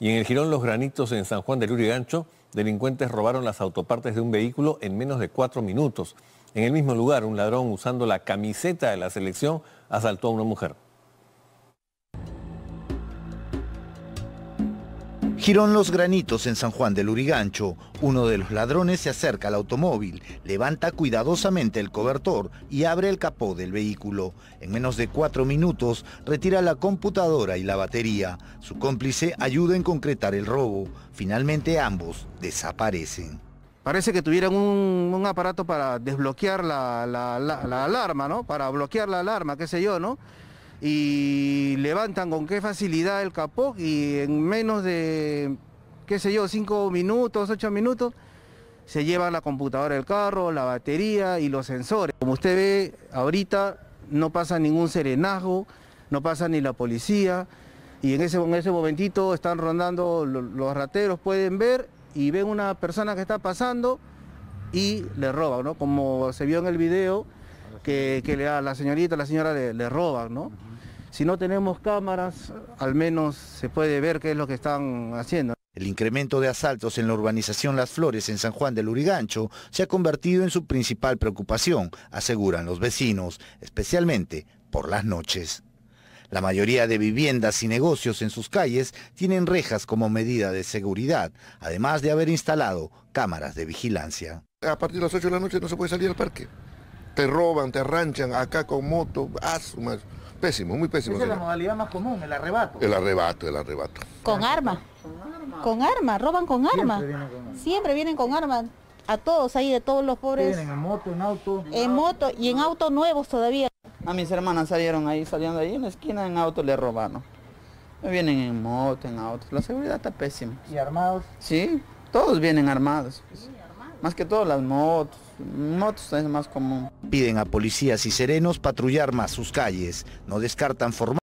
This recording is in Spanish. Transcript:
y en el Girón Los Granitos en San Juan del Urigancho, delincuentes robaron las autopartes de un vehículo en menos de cuatro minutos. En el mismo lugar, un ladrón usando la camiseta de la selección asaltó a una mujer. Girón Los Granitos en San Juan del Urigancho. Uno de los ladrones se acerca al automóvil, levanta cuidadosamente el cobertor y abre el capó del vehículo. En menos de cuatro minutos retira la computadora y la batería. Su cómplice ayuda en concretar el robo. Finalmente ambos desaparecen. Parece que tuvieron un, aparato para desbloquear la alarma, ¿no? Para bloquear la alarma, qué sé yo, ¿no? y levantan con qué facilidad el capó y en menos de, qué sé yo, cinco minutos, ocho minutos, se llevan la computadora del carro, la batería y los sensores. Como usted ve, ahorita no pasa ningún serenazgo, no pasa ni la policía y en ese, en ese momentito están rondando los, rateros, pueden ver y ven una persona que está pasando y le roban, ¿no? Como se vio en el video que, le da a la señorita, la señora le, le roban, ¿no? Si no tenemos cámaras, al menos se puede ver qué es lo que están haciendo. El incremento de asaltos en la urbanización Las Flores en San Juan del Urigancho se ha convertido en su principal preocupación, aseguran los vecinos, especialmente por las noches. La mayoría de viviendas y negocios en sus calles tienen rejas como medida de seguridad, además de haber instalado cámaras de vigilancia. A partir de las 8 de la noche no se puede salir al parque te roban, te arranchan acá con moto, asumas. Ah, pésimo, muy pésimo. Esa es la modalidad más común, el arrebato. El arrebato, el arrebato. ¿Con arma? Con arma, roban con arma. Siempre vienen con arma. A todos ahí, de todos los pobres. Vienen en moto, en auto. En, moto y en auto nuevos todavía. A mis hermanas salieron ahí, saliendo ahí en la esquina, en auto le robaron. Vienen en moto, en auto. La seguridad está pésima. ¿Y armados? Sí, todos vienen armados. armados. Más que todo las motos motos es más común. Piden a policías y serenos patrullar más sus calles. No descartan formar